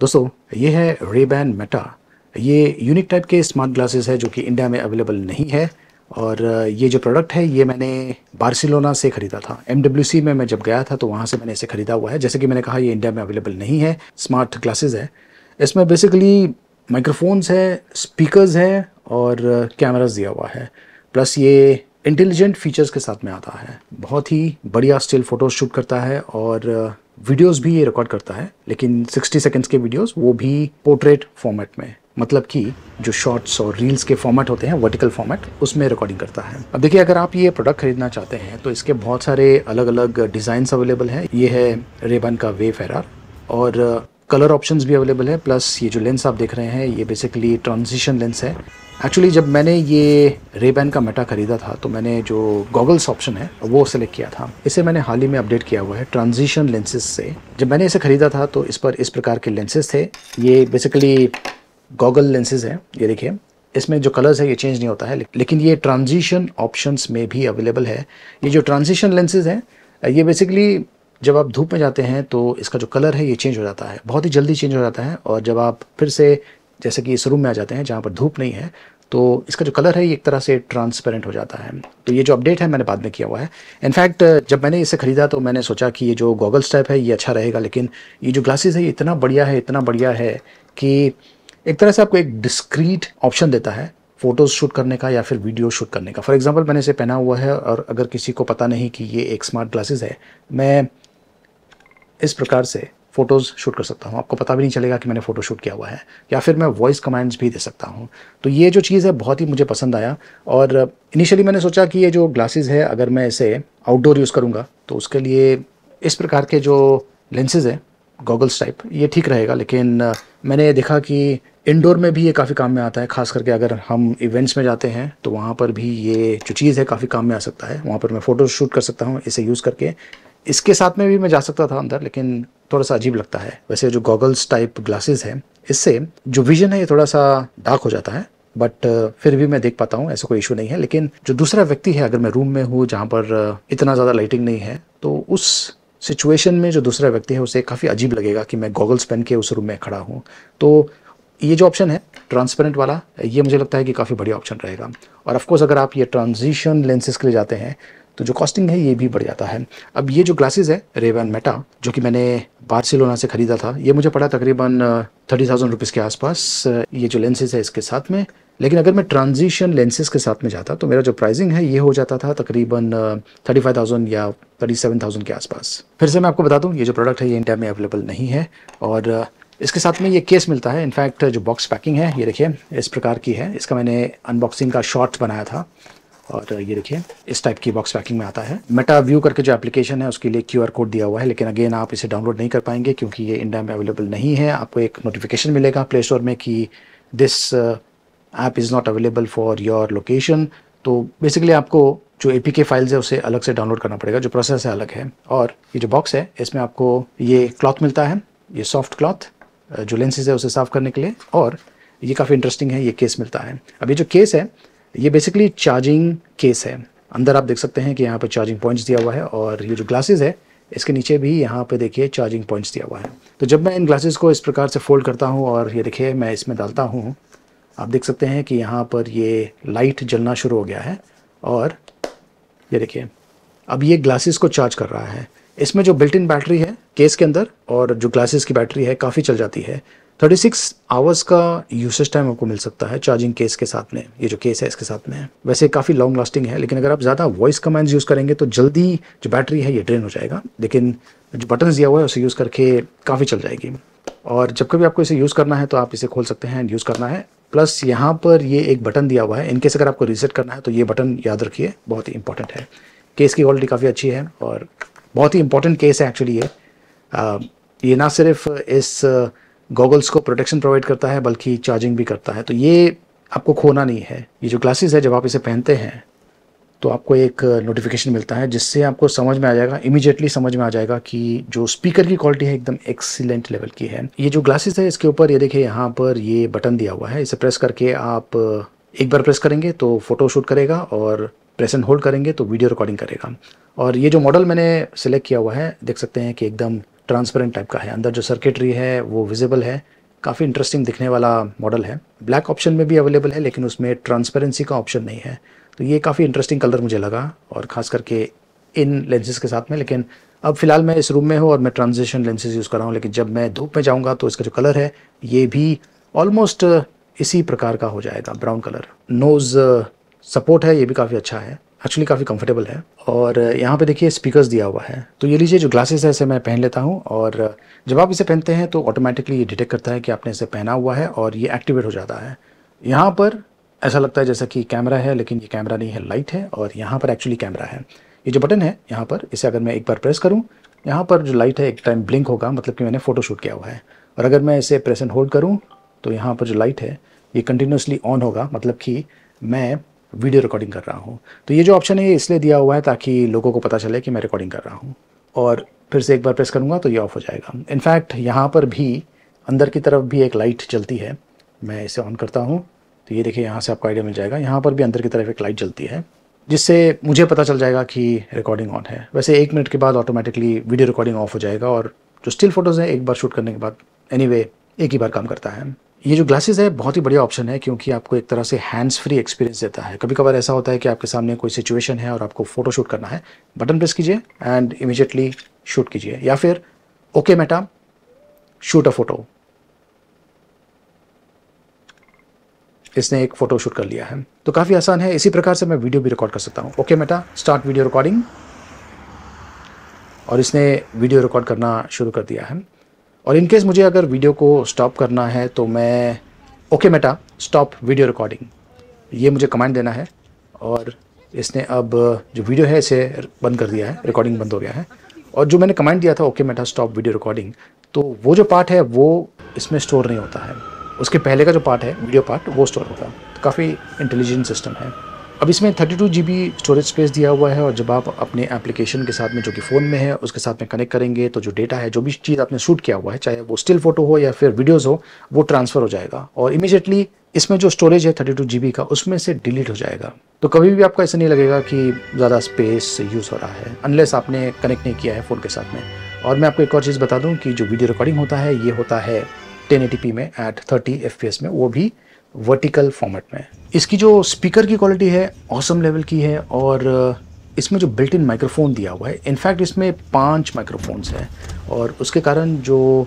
दोस्तों ये है रेबैन मेटा ये यूनिक टाइप के स्मार्ट ग्लासेस है जो कि इंडिया में अवेलेबल नहीं है और ये जो प्रोडक्ट है ये मैंने बार्सिलोना से ख़रीदा था एम में मैं जब गया था तो वहाँ से मैंने इसे ख़रीदा हुआ है जैसे कि मैंने कहा ये इंडिया में अवेलेबल नहीं है स्मार्ट ग्लासेस है इसमें बेसिकली माइक्रोफोन्स है स्पीकर्स हैं और कैमराज दिया हुआ है प्लस ये इंटेलिजेंट फीचर्स के साथ में आता है बहुत ही बढ़िया स्टिल फ़ोटो शूट करता है और वीडियोस भी ये रिकॉर्ड करता है लेकिन 60 सेकेंड्स के वीडियोस वो भी पोर्ट्रेट फॉर्मेट में मतलब कि जो शॉर्ट्स और रील्स के फॉर्मेट होते हैं वर्टिकल फॉर्मेट उसमें रिकॉर्डिंग करता है अब देखिए अगर आप ये प्रोडक्ट खरीदना चाहते हैं तो इसके बहुत सारे अलग अलग डिज़ाइंस अवेलेबल हैं ये है रेबन का वे फेरार और कलर ऑप्शंस भी अवेलेबल है प्लस ये जो लेंस आप देख रहे हैं ये बेसिकली ट्रांजिशन लेंस है एक्चुअली जब मैंने ये रेबैन का मेटा खरीदा था तो मैंने जो गॉगल्स ऑप्शन है वो सेलेक्ट किया था इसे मैंने हाल ही में अपडेट किया हुआ है ट्रांजिशन लेंसेज से जब मैंने इसे खरीदा था तो इस पर इस प्रकार के लेंसेज थे ये बेसिकली गॉगल लेंसेज हैं ये देखिए इसमें जो कलर्स है ये चेंज नहीं होता है लेकिन ये ट्रांजिशन ऑप्शंस में भी अवेलेबल है ये जो ट्रांजिशन लेंसेज हैं ये बेसिकली जब आप धूप में जाते हैं तो इसका जो कलर है ये चेंज हो जाता है बहुत ही जल्दी चेंज हो जाता है और जब आप फिर से जैसे कि इस रूम में आ जाते हैं जहाँ पर धूप नहीं है तो इसका जो कलर है ये एक तरह से ट्रांसपेरेंट हो जाता है तो ये जो अपडेट है मैंने बाद में किया हुआ है इनफैक्ट जब मैंने इसे ख़रीदा तो मैंने सोचा कि ये जो गॉगल्स टाइप है ये अच्छा रहेगा लेकिन ये जो ग्लासेस है ये इतना बढ़िया है इतना बढ़िया है कि एक तरह से आपको एक डिस्क्रीट ऑप्शन देता है फोटोज़ शूट करने का या फिर वीडियो शूट करने का फॉर एग्जाम्पल मैंने इसे पहना हुआ है और अगर किसी को पता नहीं कि ये एक स्मार्ट ग्लासेस है मैं इस प्रकार से फ़ोटोज़ शूट कर सकता हूँ आपको पता भी नहीं चलेगा कि मैंने फ़ोटो शूट किया हुआ है या फिर मैं वॉइस कमांड्स भी दे सकता हूँ तो ये जो चीज़ है बहुत ही मुझे पसंद आया और इनिशियली मैंने सोचा कि ये जो ग्लासेस है अगर मैं इसे आउटडोर यूज़ करूँगा तो उसके लिए इस प्रकार के जो लेंसेज हैं गॉगल्स टाइप ये ठीक रहेगा लेकिन मैंने देखा कि इंडोर में भी ये काफ़ी काम में आता है खास करके अगर हम इवेंट्स में जाते हैं तो वहाँ पर भी ये जो चीज़ है काफ़ी काम में आ सकता है वहाँ पर मैं फ़ोटो शूट कर सकता हूँ इसे यूज़ करके इसके साथ में भी मैं जा सकता था अंदर लेकिन थोड़ा सा अजीब लगता है वैसे जो गॉगल्स टाइप ग्लासेस हैं इससे जो विजन है ये थोड़ा सा डार्क हो जाता है बट uh, फिर भी मैं देख पाता हूँ ऐसा कोई इशू नहीं है लेकिन जो दूसरा व्यक्ति है अगर मैं रूम में हूँ जहाँ पर uh, इतना ज़्यादा लाइटिंग नहीं है तो उस सिचुएशन में जो दूसरा व्यक्ति है उसे काफ़ी अजीब लगेगा कि मैं गॉगल्स पहन के उस रूम में खड़ा हूँ तो ये जो ऑप्शन है ट्रांसपेरेंट वाला ये मुझे लगता है कि काफ़ी बढ़िया ऑप्शन रहेगा और ऑफकोर्स अगर आप ये ट्रांजिशन लेंसेज के लिए जाते हैं तो जो कॉस्टिंग है ये भी बढ़ जाता है अब ये जो ग्लासेस है रेबन मेटा जो कि मैंने बार्सिलोना से ख़रीदा था ये मुझे पड़ा तकरीबन थर्टी थाउजेंड रुपीज़ के आसपास ये जो लेंसेज है इसके साथ में लेकिन अगर मैं ट्रांजिशन लेंसेज के साथ में जाता तो मेरा जो प्राइसिंग है ये हो जाता था तकरीबन थर्टी फाइव थाउजेंड या थर्टी सेवन थाउजेंड के आसपास फिर से मैं आपको बता दूँ ये जो प्रोडक्ट है ये इंडिया में अवेलेबल नहीं है और इसके साथ में ये केस मिलता है इनफैक्ट जो बॉक्स पैकिंग है ये देखिए इस प्रकार की है इसका मैंने अनबॉक्सिंग का शॉर्ट बनाया था और ये देखिए इस टाइप की बॉक्स पैकिंग में आता है मेटा व्यू करके जो एप्लीकेशन है उसके लिए क्यू कोड दिया हुआ है लेकिन अगेन आप इसे डाउनलोड नहीं कर पाएंगे क्योंकि ये इंडिया में अवेलेबल नहीं है आपको एक नोटिफिकेशन मिलेगा प्ले स्टोर में कि this app is not available for your location तो बेसिकली आपको जो ए पी फाइल्स है उसे अलग से डाउनलोड करना पड़ेगा जो प्रोसेस है अलग है और ये जो बॉक्स है इसमें आपको ये क्लॉथ मिलता है ये सॉफ्ट क्लॉथ uh, जो लेंसेज है उसे साफ़ करने के लिए और ये काफ़ी इंटरेस्टिंग है ये केस मिलता है अब ये जो केस है ये बेसिकली चार्जिंग केस है अंदर आप देख सकते हैं कि यहाँ पर चार्जिंग पॉइंट्स दिया हुआ है और ये जो ग्लासेस है इसके नीचे भी यहाँ पे देखिए चार्जिंग पॉइंट्स दिया हुआ है तो जब मैं इन ग्लासेस को इस प्रकार से फोल्ड करता हूँ और ये देखिए मैं इसमें डालता हूँ आप देख सकते हैं कि यहाँ पर ये लाइट जलना शुरू हो गया है और ये देखिए अब ये ग्लासेस को चार्ज कर रहा है इसमें जो बिल्ट इन बैटरी है केस के अंदर और जो ग्लासेस की बैटरी है काफ़ी चल जाती है 36 आवर्स का यूसेज टाइम आपको मिल सकता है चार्जिंग केस के साथ में ये जो केस है इसके साथ में वैसे काफ़ी लॉन्ग लास्टिंग है लेकिन अगर आप ज़्यादा वॉइस कमांड्स यूज़ करेंगे तो जल्दी जो बैटरी है ये ड्रेन हो जाएगा लेकिन जो बटन्स दिया हुआ है उसे यूज़ करके काफ़ी चल जाएगी और जब कभी आपको इसे यूज़ करना है तो आप इसे खोल सकते हैं एंड यूज़ करना है प्लस यहाँ पर ये एक बटन दिया हुआ है इनकेस अगर आपको रीसेट करना है तो ये बटन याद रखिए बहुत ही इंपॉर्टेंट है केस की क्वालिटी काफ़ी अच्छी है और बहुत ही इंपॉर्टेंट केस है एक्चुअली ये ये ना सिर्फ इस गॉगल्स को प्रोटेक्शन प्रोवाइड करता है बल्कि चार्जिंग भी करता है तो ये आपको खोना नहीं है ये जो ग्लासेस है जब आप इसे पहनते हैं तो आपको एक नोटिफिकेशन मिलता है जिससे आपको समझ में आ जाएगा इमीजिएटली समझ में आ जाएगा कि जो स्पीकर की क्वालिटी है एकदम एक्सीलेंट लेवल की है ये जो ग्लासेस है इसके ऊपर ये देखिए यहाँ पर ये बटन दिया हुआ है इसे प्रेस करके आप एक बार प्रेस करेंगे तो फोटो शूट करेगा और प्रेस एंड होल्ड करेंगे तो वीडियो रिकॉर्डिंग करेगा और ये जो मॉडल मैंने सेलेक्ट किया हुआ है देख सकते हैं कि एकदम ट्रांसपेरेंट टाइप का है अंदर जो सर्किटरी है वो विजिबल है काफ़ी इंटरेस्टिंग दिखने वाला मॉडल है ब्लैक ऑप्शन में भी अवेलेबल है लेकिन उसमें ट्रांसपेरेंसी का ऑप्शन नहीं है तो ये काफ़ी इंटरेस्टिंग कलर मुझे लगा और ख़ास करके इन लेंसेज के साथ में लेकिन अब फिलहाल मैं इस रूम में हूँ और मैं ट्रांजिशन लेंसेज यूज़ कर रहा हूँ लेकिन जब मैं धूप में जाऊँगा तो इसका जो कलर है ये भी ऑलमोस्ट इसी प्रकार का हो जाएगा ब्राउन कलर नोज़ सपोर्ट है ये भी काफ़ी अच्छा है एक्चुअली काफ़ी कंफर्टेबल है और यहाँ पे देखिए स्पीकर्स दिया हुआ है तो ये लीजिए जो ग्लासेस है इसे मैं पहन लेता हूँ और जब आप इसे पहनते हैं तो ऑटोमेटिकली ये डिटेक्ट करता है कि आपने इसे पहना हुआ है और ये एक्टिवेट हो जाता है यहाँ पर ऐसा लगता है जैसा कि कैमरा है लेकिन ये कैमरा नहीं है लाइट है और यहाँ पर एक्चुअली कैमरा है ये जो बटन है यहाँ पर इसे अगर मैं एक बार प्रेस करूँ यहाँ पर जो लाइट है एक टाइम ब्लिंक होगा मतलब कि मैंने फ़ोटो शूट किया हुआ है और अगर मैं इसे प्रेस एंड होल्ड करूँ तो यहाँ पर जो लाइट है ये कंटिन्यूसली ऑन होगा मतलब कि मैं वीडियो रिकॉर्डिंग कर रहा हूँ तो ये जो ऑप्शन है ये इसलिए दिया हुआ है ताकि लोगों को पता चले कि मैं रिकॉर्डिंग कर रहा हूँ और फिर से एक बार प्रेस करूँगा तो ये ऑफ हो जाएगा इनफैक्ट यहाँ पर भी अंदर की तरफ भी एक लाइट चलती है मैं इसे ऑन करता हूँ तो ये देखिए यहाँ से आपको आइडिया मिल जाएगा यहाँ पर भी अंदर की तरफ एक लाइट चलती है जिससे मुझे पता चल जाएगा कि रिकॉर्डिंग ऑन है वैसे एक मिनट के बाद ऑटोमेटिकली वीडियो रिकॉर्डिंग ऑफ हो जाएगा और जो स्टिल फोटोज़ हैं एक बार शूट करने के बाद एनी anyway, एक ही बार काम करता है ये जो ग्लासेस है बहुत ही बढ़िया ऑप्शन है क्योंकि आपको एक तरह से हैंड्स फ्री एक्सपीरियंस देता है कभी कभार ऐसा होता है कि आपके सामने कोई सिचुएशन है और आपको फोटोशूट करना है बटन प्रेस कीजिए एंड इमीजिएटली शूट कीजिए या फिर okay madam shoot a photo इसने एक फ़ोटो शूट कर लिया है तो काफ़ी आसान है इसी प्रकार से मैं वीडियो भी रिकॉर्ड कर सकता हूँ okay Meta start video recording और इसने वीडियो रिकॉर्ड करना शुरू कर दिया है और इनकेस मुझे अगर वीडियो को स्टॉप करना है तो मैं okay Meta stop video recording ये मुझे कमांड देना है और इसने अब जो वीडियो है इसे बंद कर दिया है रिकॉर्डिंग बंद हो गया है और जो मैंने कमांड दिया था okay Meta stop video recording तो वो जो पार्ट है वो इसमें स्टोर नहीं होता है उसके पहले का जो पार्ट है वीडियो पार्ट वो स्टोर होगा तो काफ़ी इंटेलिजेंट सिस्टम है अब इसमें 32 जीबी स्टोरेज स्पेस दिया हुआ है और जब आप अपने एप्लीकेशन के साथ में जो कि फ़ोन में है उसके साथ में कनेक्ट करेंगे तो जो डेटा है जो भी चीज़ आपने शूट किया हुआ है चाहे वो स्टिल फोटो हो या फिर वीडियोस हो वो ट्रांसफ़र हो जाएगा और इमीजिएटली इसमें जो स्टोरेज है थर्टी टू का उसमें से डिलीट हो जाएगा तो कभी भी आपको ऐसा नहीं लगेगा कि ज़्यादा स्पेस यूज़ हो रहा है अनलेस आपने कनेक्ट नहीं किया है फ़ोन के साथ में और मैं आपको एक और चीज़ बता दूँ कि जो वीडियो रिकॉर्डिंग होता है ये होता है टेन में एट थर्टी एफ में वो भी वर्टिकल फॉर्मेट में इसकी जो स्पीकर की क्वालिटी है ऑसम लेवल की है और uh, इसमें जो बिल्ट इन माइक्रोफोन दिया हुआ है इनफैक्ट इसमें पांच माइक्रोफोन्स हैं और उसके कारण जो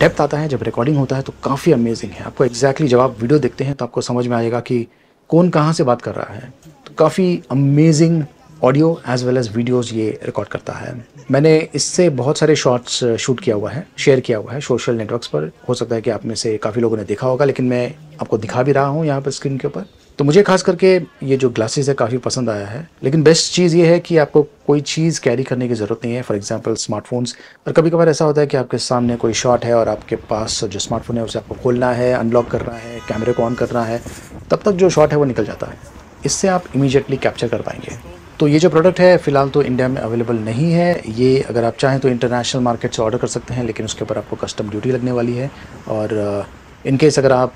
डेप्थ आता है जब रिकॉर्डिंग होता है तो काफ़ी अमेजिंग है आपको एग्जैक्टली exactly जब आप वीडियो देखते हैं तो आपको समझ में आएगा कि कौन कहाँ से बात कर रहा है तो काफ़ी amazing audio as well as videos ये रिकॉर्ड करता है मैंने इससे बहुत सारे शॉट्स शूट uh, किया हुआ है शेयर किया हुआ है सोशल नेटवर्क्स पर हो सकता है कि आप में से काफ़ी लोगों ने देखा होगा लेकिन मैं आपको दिखा भी रहा हूँ यहाँ पर स्क्रीन के ऊपर तो मुझे खास करके ये जो ग्लासेस है काफ़ी पसंद आया है लेकिन बेस्ट चीज़ ये है कि आपको कोई चीज़ कैरी करने की ज़रूरत नहीं है फॉर एग्जांपल स्मार्टफोन्स और कभी कभार ऐसा होता है कि आपके सामने कोई शॉट है और आपके पास जो स्मार्टफोन है उसे आपको खोलना है अनलॉक करना है कैमरे को ऑन करना है तब तक जो शॉट है वो निकल जाता है इससे आप इमीजिएटली कैप्चर कर पाएंगे तो ये जो प्रोडक्ट है फिलहाल तो इंडिया में अवेलेबल नहीं है ये अगर आप चाहें तो इंटरनेशनल मार्केट से ऑर्डर कर सकते हैं लेकिन उसके ऊपर आपको कस्टम ड्यूटी लगने वाली है और इनकेस uh, अगर आप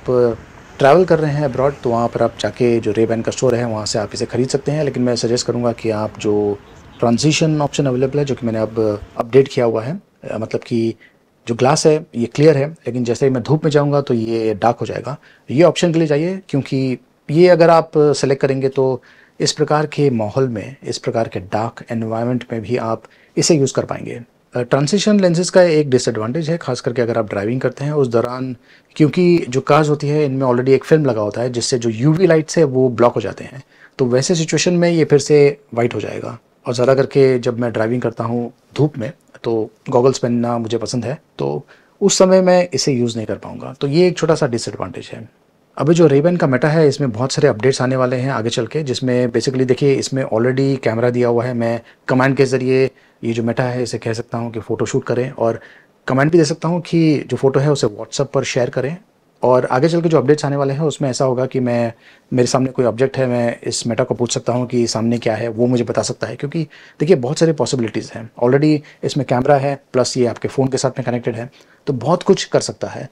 ट्रैवल कर रहे हैं अब्रॉड तो वहाँ पर आप जाके जो रेबैन का स्टोर है वहाँ से आप इसे ख़रीद सकते हैं लेकिन मैं सजेस्ट करूँगा कि आप जो ट्रांजिशन ऑप्शन अवेलेबल है जो कि मैंने अब अपडेट किया हुआ है मतलब कि जो ग्लास है ये क्लियर है लेकिन जैसे ही मैं धूप में जाऊँगा तो ये डार्क हो जाएगा ये ऑप्शन के लिए जाइए क्योंकि ये अगर आप सेलेक्ट करेंगे तो इस प्रकार के माहौल में इस प्रकार के डार्क एनवायरमेंट में भी आप इसे यूज़ कर पाएंगे ट्रांसिशन लेंसेज का एक डिसएडवांटेज है खास करके अगर आप ड्राइविंग करते हैं उस दौरान क्योंकि जो कार्स होती है इनमें ऑलरेडी एक फिल्म लगा होता है जिससे जो यू वी लाइट्स है वो ब्लॉक हो जाते हैं तो वैसे सिचुएशन में ये फिर से वाइट हो जाएगा और ज़्यादा करके जब मैं ड्राइविंग करता हूँ धूप में तो गॉगल्स पहनना मुझे पसंद है तो उस समय मैं इसे यूज़ नहीं कर पाऊँगा तो ये एक छोटा सा डिसएडवांटेज है अभी जो रेबन का मेटा है इसमें बहुत सारे अपडेट्स आने वाले हैं आगे चल के जिसमें बेसिकली देखिए इसमें ऑलरेडी कैमरा दिया हुआ है मैं कमांड के ज़रिए ये जो मेटा है इसे कह सकता हूँ कि फ़ोटो शूट करें और कमेंट भी दे सकता हूँ कि जो फ़ोटो है उसे व्हाट्सअप पर शेयर करें और आगे चल के जो अपडेट्स आने वाले हैं उसमें ऐसा होगा कि मैं मेरे सामने कोई ऑब्जेक्ट है मैं इस मेटा को पूछ सकता हूँ कि सामने क्या है वो मुझे बता सकता है क्योंकि देखिए बहुत सारी पॉसिबिलिटीज़ हैं ऑलरेडी इसमें कैमरा है प्लस ये आपके फ़ोन के साथ में कनेक्टेड है तो बहुत कुछ कर सकता है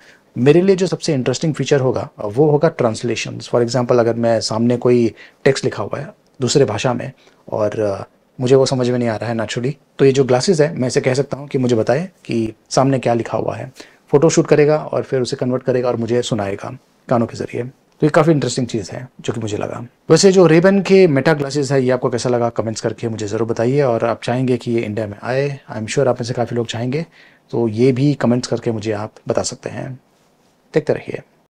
मेरे लिए जो सबसे इंटरेस्टिंग फीचर होगा वो होगा ट्रांसलेशन फॉर एग्ज़ाम्पल अगर मैं सामने कोई टेक्स्ट लिखा हुआ है दूसरे भाषा में और मुझे वो समझ में नहीं आ रहा है नेचुरली तो ये जो ग्लासेस है मैं इसे कह सकता हूँ कि मुझे बताए कि सामने क्या लिखा हुआ है फ़ोटो शूट करेगा और फिर उसे कन्वर्ट करेगा और मुझे सुनाएगा कानों के ज़रिए तो ये काफ़ी इंटरेस्टिंग चीज़ है जो कि मुझे लगा वैसे जो रेबन के मेटा ग्लासेस है ये आपको कैसा लगा कमेंट्स करके मुझे ज़रूर बताइए और आप चाहेंगे कि ये इंडिया में आए आई एम श्योर आप में से काफ़ी लोग चाहेंगे तो ये भी कमेंट्स करके मुझे आप बता सकते हैं देखते रहिए